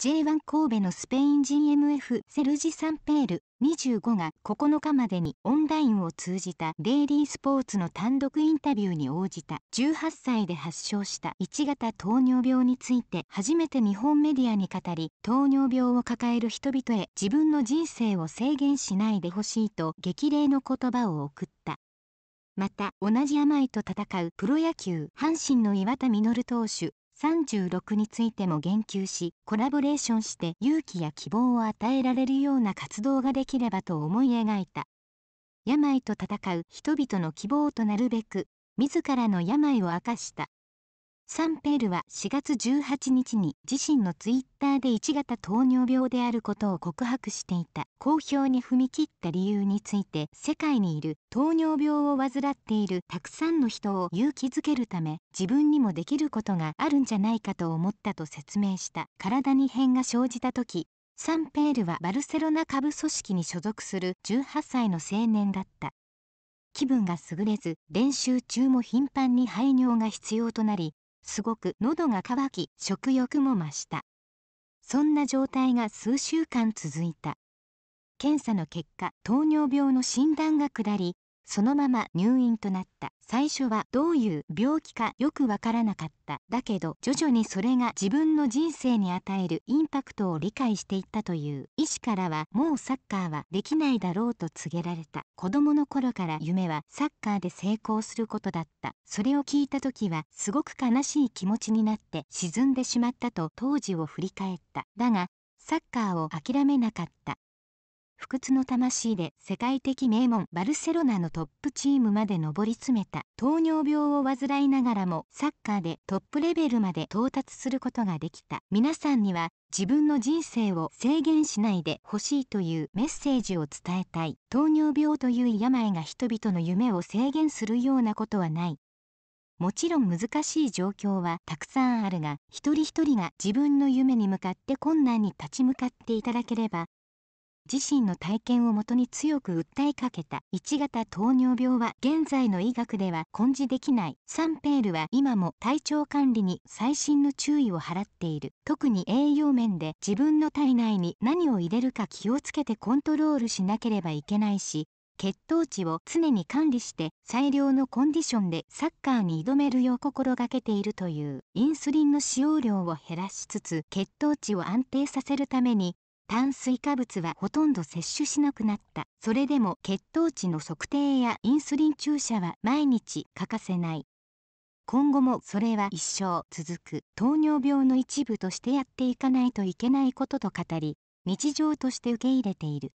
J1 神戸のスペイン GMF セルジ・サンペール25が9日までにオンラインを通じたデイリースポーツの単独インタビューに応じた18歳で発症した1型糖尿病について初めて日本メディアに語り糖尿病を抱える人々へ自分の人生を制限しないでほしいと激励の言葉を送ったまた同じ病と戦うプロ野球阪神の岩田稔投手36についても言及しコラボレーションして勇気や希望を与えられるような活動ができればと思い描いた病と闘う人々の希望となるべく自らの病を明かしたサンペールは4月18日に自身のツイッターで1型糖尿病であることを告白していた公表に踏み切った理由について世界にいる糖尿病を患っているたくさんの人を勇気づけるため自分にもできることがあるんじゃないかと思ったと説明した体に変が生じた時サンペールはバルセロナ下部組織に所属する18歳の青年だった気分が優れず練習中も頻繁に排尿が必要となりすごく喉が渇き食欲も増したそんな状態が数週間続いた検査の結果糖尿病の診断が下りそのまま入院となった最初はどういう病気かよくわからなかっただけど徐々にそれが自分の人生に与えるインパクトを理解していったという医師からはもうサッカーはできないだろうと告げられた子供の頃から夢はサッカーで成功することだったそれを聞いた時はすごく悲しい気持ちになって沈んでしまったと当時を振り返っただがサッカーを諦めなかった不屈の魂で世界的名門バルセロナのトップチームまで上り詰めた糖尿病を患いながらもサッカーでトップレベルまで到達することができた皆さんには自分の人生を制限しないでほしいというメッセージを伝えたい糖尿病という病が人々の夢を制限するようなことはないもちろん難しい状況はたくさんあるが一人一人が自分の夢に向かって困難に立ち向かっていただければ自身の体験をもとに強く訴えかけた1型糖尿病は現在の医学では根治できないサンペールは今も体調管理に細心の注意を払っている特に栄養面で自分の体内に何を入れるか気をつけてコントロールしなければいけないし血糖値を常に管理して最良のコンディションでサッカーに挑めるよう心がけているというインスリンの使用量を減らしつつ血糖値を安定させるために炭水化物はほとんど摂取しなくなったそれでも血糖値の測定やインスリン注射は毎日欠かせない今後もそれは一生続く糖尿病の一部としてやっていかないといけないことと語り日常として受け入れている